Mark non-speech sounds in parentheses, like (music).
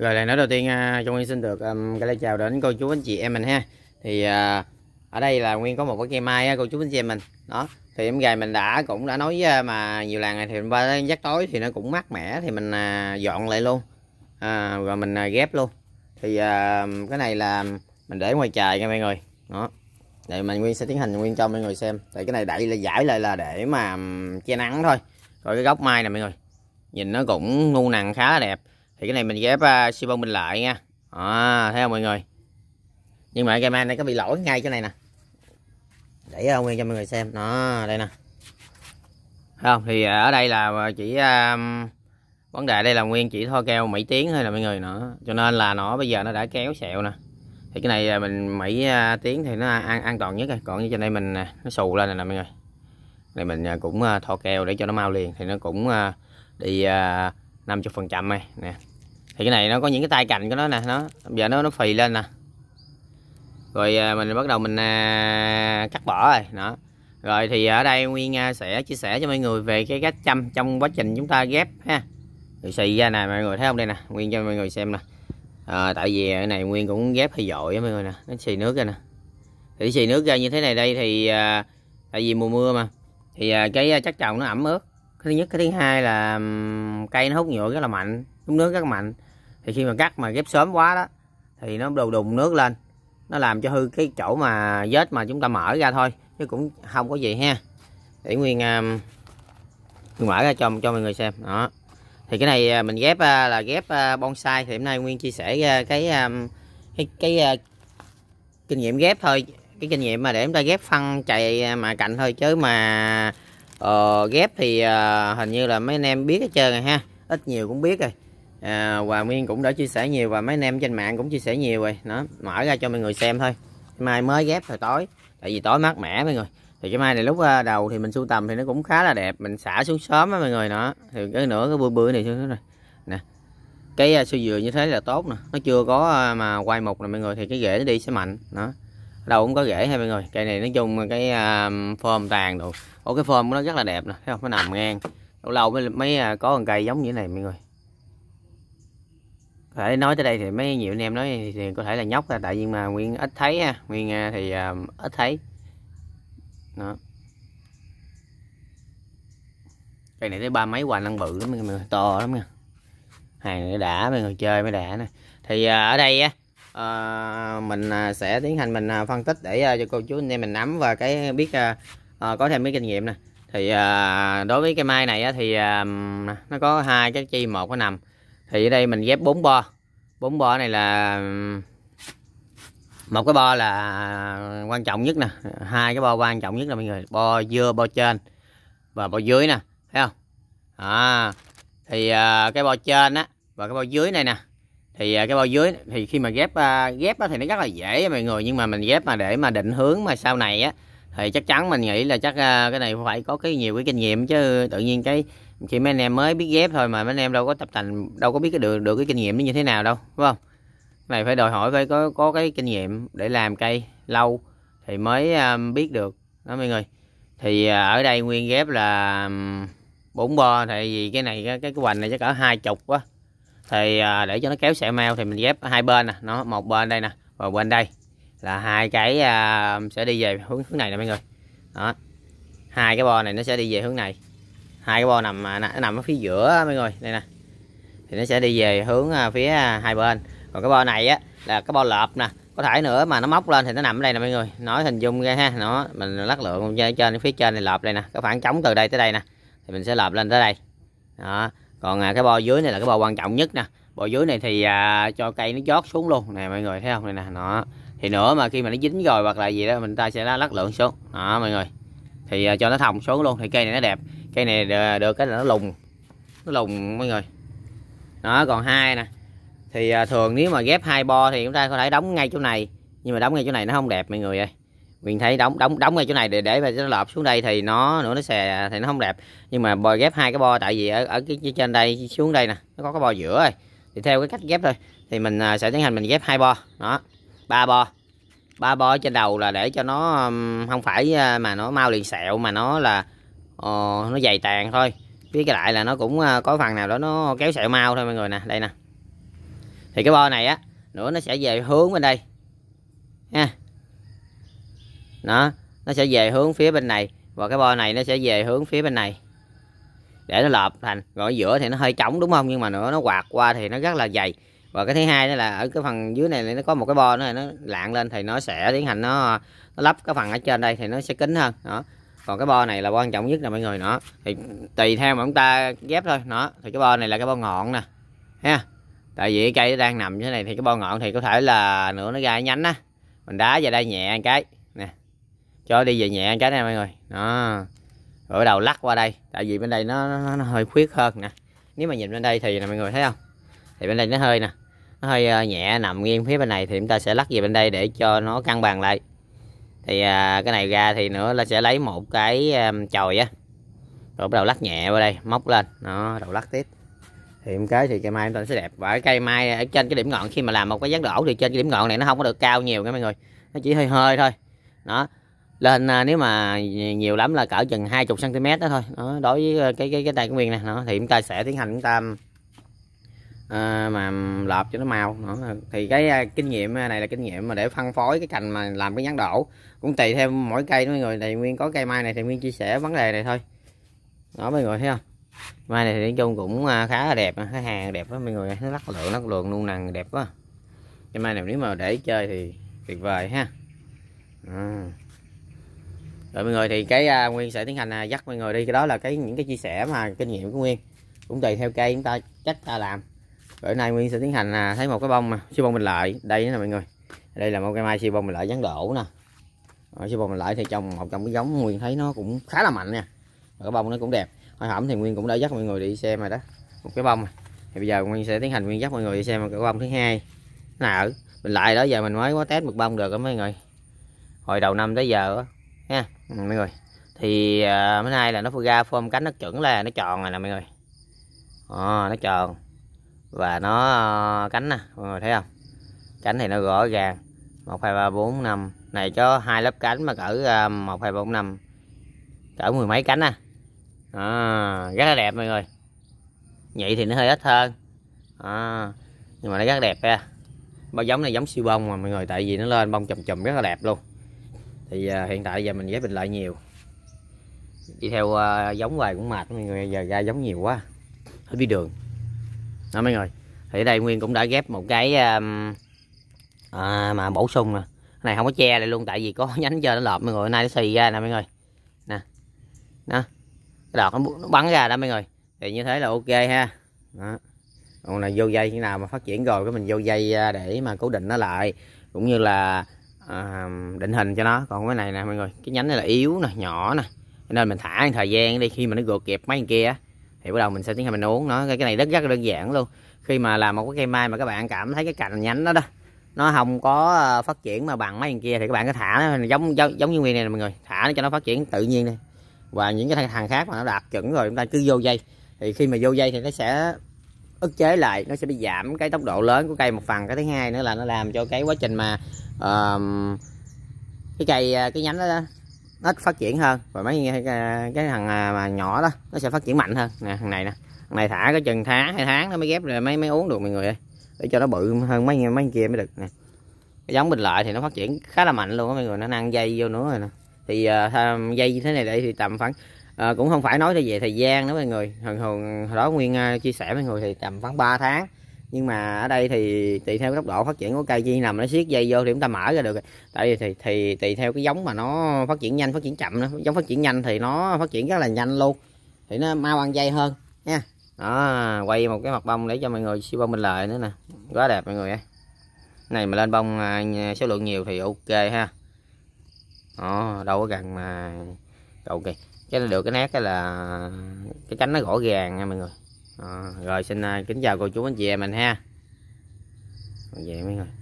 rồi lời nói đầu tiên à, Trung Nguyên xin được um, à, cái lời chào đến cô chú anh chị em mình ha Thì uh, ở đây là Nguyên có một cái cây mai cô chú anh chị em mình Đó thì em gài mình đã cũng đã nói với, mà nhiều lần này thì ba dắt tối thì nó cũng mát mẻ thì mình uh, dọn lại luôn à, Rồi mình uh, ghép luôn Thì uh, cái này là mình để ngoài trời nha mọi người Đó để mình Nguyên sẽ tiến hành Nguyên cho mọi người xem Tại cái này đậy là giải lại là để mà che nắng thôi Rồi cái gốc mai nè mọi người Nhìn nó cũng ngu nằng khá là đẹp thì cái này mình ghép uh, à, xi bông bên lại nha à, thấy không mọi người nhưng mà cái man này có bị lỗi ngay chỗ này nè để ra à, nguyên cho mọi người xem nó đây nè thấy không thì à, ở đây là chỉ um, vấn đề đây là nguyên chỉ thoa keo mấy tiếng thôi là mọi người nữa cho nên là nó bây giờ nó đã kéo sẹo nè thì cái này mình mấy tiếng thì nó an an toàn nhất rồi còn như trên đây mình nó xù lên này nè mọi người này mình cũng thoa keo để cho nó mau liền thì nó cũng đi 50 phần trăm này nè thì cái này nó có những cái tay cành của nó nè nó giờ nó nó phì lên nè rồi à, mình bắt đầu mình à, cắt bỏ rồi đó rồi thì ở đây nguyên à, sẽ chia sẻ cho mọi người về cái cách chăm trong quá trình chúng ta ghép ha rồi xì ra nè mọi người thấy không đây nè nguyên cho mọi người xem nè à, tại vì cái này nguyên cũng ghép hơi dội á mọi người nè nó xì nước ra nè thì xì nước ra như thế này đây thì à, tại vì mùa mưa mà thì à, cái à, chất trồng nó ẩm ướt cái thứ nhất cái thứ hai là cây nó hút nhựa rất là mạnh hút nước rất là mạnh thì khi mà cắt mà ghép sớm quá đó thì nó đùng đùng nước lên nó làm cho hư cái chỗ mà vết mà chúng ta mở ra thôi chứ cũng không có gì ha để nguyên um, mở ra cho cho mọi người xem đó thì cái này à, mình ghép à, là ghép bonsai thì hôm nay nguyên chia sẻ cái cái, cái kinh nghiệm ghép thôi cái kinh nghiệm mà để chúng ta ghép phân chạy mà cạnh thôi chứ mà uh, ghép thì uh, hình như là mấy anh em biết hết trơn rồi ha ít nhiều cũng biết rồi à, Hòa Nguyên cũng đã chia sẻ nhiều và mấy anh em trên mạng cũng chia sẻ nhiều rồi nó mở ra cho mọi người xem thôi cái mai mới ghép thời tối tại vì tối mát mẻ mọi người thì cái mai này lúc à, đầu thì mình sưu tầm thì nó cũng khá là đẹp mình xả xuống sớm á mọi người nó thì cái nửa cái bươi bươi này xuống rồi nè cái à, sơ dừa như thế là tốt nè nó chưa có à, mà quay mục nè mọi người thì cái rễ nó đi sẽ mạnh nó đâu cũng có rễ hay mọi người cây này nói chung cái form tàn đồ ô cái form của nó rất là đẹp nè thấy không nó nằm ngang lâu lâu mới, mới có một cây giống như thế này mọi người phải nói tới đây thì mấy nhiều anh em nói thì, có thể là nhóc là tại vì mà nguyên ít thấy ha nguyên à, thì um, ít thấy đó cây này tới ba mấy quả năng bự lắm mọi người to lắm nha hàng này đã mấy người chơi mới đã nè thì uh, ở đây á uh, mình sẽ tiến hành mình phân tích để uh, cho cô chú anh em mình nắm và cái biết uh, uh, có thêm mấy kinh nghiệm nè thì uh, đối với cây mai này á, thì uh, nó có hai cái chi một cái nằm thì ở đây mình ghép bốn bo bốn bo này là một cái bo là quan trọng nhất nè hai cái bo quan trọng nhất là mọi người bo dưa bo trên và bo dưới nè thấy không à, thì à, cái bo trên á và cái bo dưới này nè thì à, cái bo dưới thì khi mà ghép à, ghép á, thì nó rất là dễ mọi người nhưng mà mình ghép mà để mà định hướng mà sau này á thì chắc chắn mình nghĩ là chắc cái này phải có cái nhiều cái kinh nghiệm chứ tự nhiên cái chỉ mấy anh em mới biết ghép thôi mà mấy anh em đâu có tập thành, đâu có biết cái được được cái kinh nghiệm nó như thế nào đâu đúng không này phải đòi hỏi phải có có cái kinh nghiệm để làm cây lâu thì mới um, biết được đó mọi người thì à, ở đây nguyên ghép là bốn bo tại vì cái này cái cái hoành này chắc ở hai chục quá thì uh, để cho nó kéo sẹo mau thì mình ghép hai bên nè nó một bên đây nè và bên đây là hai cái uh, sẽ đi về hướng hướng này nè mọi người đó hai cái bo này nó sẽ đi về hướng này hai cái bo nằm à, nằm ở phía giữa mấy người đây nè thì nó sẽ đi về hướng à, phía à, hai bên còn cái bo này á là cái bo lợp nè có thể nữa mà nó móc lên thì nó nằm ở đây nè mấy người nói hình dung ra ha nó mình lắc lượng trên phía trên này lợp đây nè cái khoảng trống từ đây tới đây nè thì mình sẽ lợp lên tới đây đó còn cái bo dưới này là cái bo quan trọng nhất nè bo dưới này thì à, cho cây nó chót xuống luôn nè mọi người thấy không này nè nó thì nữa mà khi mà nó dính rồi hoặc là gì đó mình ta sẽ lắc lượng xuống đó mọi người thì à, cho nó thòng xuống luôn thì cây này nó đẹp cây này được, cái là nó lùng nó lùng mọi người đó còn hai nè thì à, thường nếu mà ghép hai bo thì chúng ta có thể đóng ngay chỗ này nhưng mà đóng ngay chỗ này nó không đẹp mọi người ơi mình thấy đóng đóng đóng ngay chỗ này để để mà nó lợp xuống đây thì nó nữa nó xè thì nó không đẹp nhưng mà bo ghép hai cái bo tại vì ở ở cái trên đây xuống đây nè nó có cái bo giữa rồi thì theo cái cách ghép thôi thì mình à, sẽ tiến hành mình ghép hai bo đó ba bo ba bo trên đầu là để cho nó không phải à, mà nó mau liền sẹo mà nó là Ờ, nó dày tàn thôi với cái lại là nó cũng à, có phần nào đó nó kéo sẹo mau thôi mọi người nè đây nè thì cái bo này á nữa nó sẽ về hướng bên đây nha, nó nó sẽ về hướng phía bên này và cái bo này nó sẽ về hướng phía bên này để nó lợp thành rồi giữa thì nó hơi trống đúng không nhưng mà nữa nó quạt qua thì nó rất là dày và cái thứ hai nữa là ở cái phần dưới này nó có một cái bo nữa nó lạng lên thì nó sẽ tiến hành nó, nó lắp cái phần ở trên đây thì nó sẽ kín hơn đó còn cái bo này là quan trọng nhất là mọi người nữa thì tùy theo mà chúng ta ghép thôi nó thì cái bo này là cái bo ngọn nè ha tại vì cái cây đang nằm như thế này thì cái bo ngọn thì có thể là nữa nó ra nhánh á mình đá vào đây nhẹ một cái nè cho đi về nhẹ một cái này mọi người đó rồi đầu lắc qua đây tại vì bên đây nó, nó, nó hơi khuyết hơn nè nếu mà nhìn bên đây thì nè mọi người thấy không thì bên đây nó hơi nè nó hơi ờ, nhẹ nằm nghiêng phía bên này thì chúng ta sẽ lắc về bên đây để cho nó cân bằng lại thì à, cái này ra thì nữa là sẽ lấy một cái um, chồi á rồi bắt đầu lắc nhẹ vào đây móc lên nó đầu lắc tiếp thì cái thì cây mai chúng ta sẽ đẹp và cái cây mai ở trên cái điểm ngọn khi mà làm một cái giác đổ thì trên cái điểm ngọn này nó không có được cao nhiều nha mọi người nó chỉ hơi hơi thôi đó lên à, nếu mà nhiều lắm là cỡ chừng 20 cm đó thôi đó, đối với ờ, cái cái cái tay của nguyên này nó thì chúng ta sẽ tiến hành chúng ta Ờ, mà lợp cho nó màu nữa thì cái à, kinh nghiệm à, này là kinh nghiệm mà để phân phối cái cành mà làm cái nhãn đổ cũng tùy theo mỗi cây Mọi người này nguyên có cây mai này thì nguyên chia sẻ vấn đề này thôi đó mọi người thấy không mai này thì nói chung cũng à, khá là đẹp cái hàng đẹp đó mọi người nó lắc lượng lắc lượng luôn nằng đẹp quá cái mai này nếu mà để chơi thì tuyệt vời ha à. rồi mọi người thì cái uh, nguyên sẽ tiến hành uh, dắt mọi người đi cái đó là cái những cái chia sẻ mà kinh nghiệm của nguyên cũng tùy theo cây chúng ta cách ta làm rồi nay nguyên sẽ tiến hành à, thấy một cái bông mà siêu bông bình lợi đây nè mọi người đây là một cây mai siêu bông bình lợi dáng đổ nè rồi, siêu bông bình lợi thì trồng một trong cái giống nguyên thấy nó cũng khá là mạnh nha và cái bông nó cũng đẹp hơi hổm thì nguyên cũng đã dắt mọi người đi xem rồi đó một cái bông thì bây giờ nguyên sẽ tiến hành nguyên dắt mọi người đi xem một cái bông thứ hai nào bình lại đó giờ mình mới có test một bông được đó mấy người hồi đầu năm tới giờ đó, ha ừ, mọi người thì à, bữa nay là nó ra form cánh nó chuẩn là nó tròn rồi nè mọi người à, nó tròn và nó ờ, cánh nè mọi người thấy không cánh thì nó rõ ràng một hai ba bốn năm này cho hai lớp cánh mà cỡ ờ, một hai bốn năm cỡ mười mấy cánh nè à, rất là đẹp mọi người vậy thì nó hơi ít hơn à, nhưng mà nó rất đẹp ha bao giống này giống siêu bông mà mọi người tại vì nó lên bông chùm chùm rất là đẹp luôn thì à, hiện tại giờ mình ghép bình lại nhiều đi theo à, giống hoài cũng mệt mọi người giờ ra giống nhiều quá hết đi đường đó mấy người thì ở đây nguyên cũng đã ghép một cái um, à, mà bổ sung nè này không có che lại luôn tại vì có (laughs) nhánh dơ nó lợp mọi người nay nó xì ra nè mấy người nè đó cái đọt nó, nó bắn ra đó mấy người thì như thế là ok ha đó. còn là vô dây như nào mà phát triển rồi cái mình vô dây à, để mà cố định nó lại cũng như là à, định hình cho nó còn cái này nè mọi người cái nhánh này là yếu nè nhỏ nè nên mình thả thời gian đi khi mà nó gột kẹp mấy kia á thì bắt đầu mình sẽ tiến hành mình uống nó cái này rất rất đơn giản luôn khi mà làm một cái cây mai mà các bạn cảm thấy cái cành nhánh đó đó nó không có ờ, phát triển mà bằng mấy thằng kia thì các bạn cứ thả nó giống giống, giống như nguyên này nè mọi người thả nó cho nó phát triển tự nhiên đi và những cái thằng khác mà nó đạt chuẩn rồi chúng ta cứ vô dây thì khi mà vô dây thì nó sẽ ức chế lại nó sẽ bị giảm cái tốc độ lớn của cây một phần cái thứ hai nữa là nó làm cho cái quá trình mà uh, cái cây ờ, cái nhánh đó, đó ít phát triển hơn và mấy cái, thằng à, mà nhỏ đó nó sẽ phát triển mạnh hơn nè thằng này nè thằng này thả cái chừng tháng hai tháng nó mới ghép rồi mới mới uống được mọi người ơi để cho nó bự hơn mấy mấy kia mới được nè cái giống bình lợi thì nó phát triển khá là mạnh luôn á mọi người nó ăn dây vô nữa rồi nè thì uh, dây như thế này đây thì tầm khoảng uh, cũng không phải nói về thời gian nữa mọi người thường thường đó nguyên uh, chia sẻ mọi người thì tầm khoảng 3 tháng nhưng mà ở đây thì tùy theo tốc độ phát triển của cây chi nằm nó siết dây vô thì chúng ta mở ra được tại vì thì, thì tùy theo cái giống mà nó phát triển nhanh phát triển chậm nữa giống phát triển nhanh thì nó phát triển rất là nhanh luôn thì nó mau ăn dây hơn nha đó quay một cái mặt bông để cho mọi người siêu bông bên lời nữa nè quá đẹp mọi người ơi này mà lên bông à, số lượng nhiều thì ok ha đó đâu có gần mà cầu kỳ cái được cái nét cái là cái cánh nó gõ gàng nha mọi người Ờ, rồi xin à, kính chào cô chú anh chị em mình ha về mấy người